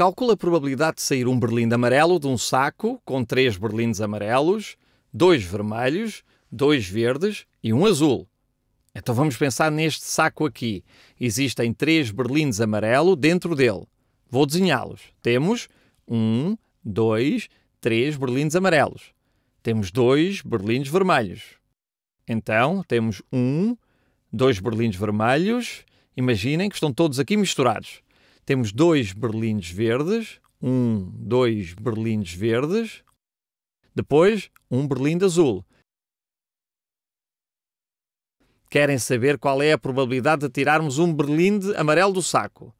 Calcula a probabilidade de sair um berlindo amarelo de um saco com três berlindos amarelos, dois vermelhos, dois verdes e um azul. Então vamos pensar neste saco aqui. Existem três berlindos amarelo dentro dele. Vou desenhá-los. Temos um, dois, três berlindos amarelos. Temos dois berlindos vermelhos. Então temos um, dois berlindos vermelhos. Imaginem que estão todos aqui misturados. Temos dois berlindes verdes, um, dois berlindes verdes, depois um berlinde azul. Querem saber qual é a probabilidade de tirarmos um berlinde amarelo do saco?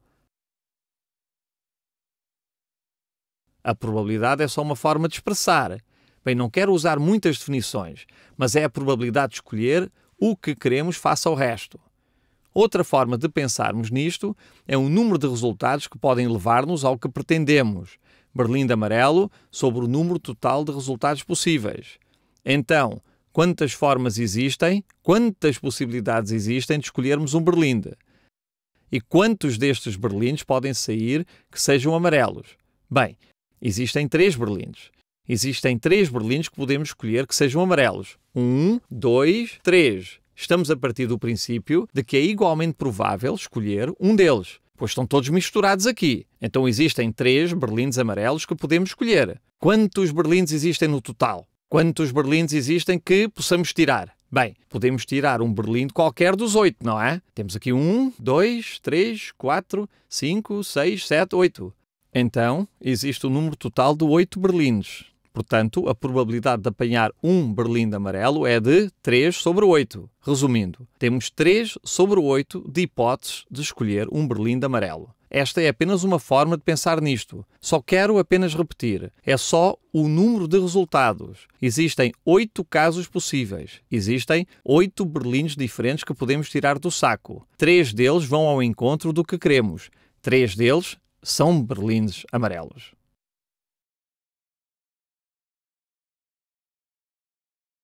A probabilidade é só uma forma de expressar. Bem, não quero usar muitas definições, mas é a probabilidade de escolher o que queremos face ao resto. Outra forma de pensarmos nisto é o número de resultados que podem levar-nos ao que pretendemos. Berlim de amarelo sobre o número total de resultados possíveis. Então, quantas formas existem, quantas possibilidades existem de escolhermos um berlinde? E quantos destes berlindes podem sair que sejam amarelos? Bem, existem três berlindes. Existem três berlindes que podemos escolher que sejam amarelos. Um, dois, três estamos a partir do princípio de que é igualmente provável escolher um deles, pois estão todos misturados aqui. Então existem três berlindes amarelos que podemos escolher. Quantos berlindes existem no total? Quantos berlindes existem que possamos tirar? Bem, podemos tirar um berlinde qualquer dos oito, não é? Temos aqui um, dois, três, quatro, cinco, seis, sete, oito. Então, existe o número total de oito berlindos, Portanto, a probabilidade de apanhar um berlindo amarelo é de 3 sobre 8. Resumindo, temos 3 sobre 8 de hipóteses de escolher um berlindo amarelo. Esta é apenas uma forma de pensar nisto. Só quero apenas repetir: é só o número de resultados. Existem oito casos possíveis. Existem oito berlindes diferentes que podemos tirar do saco. Três deles vão ao encontro do que queremos. Três deles são berlindes amarelos.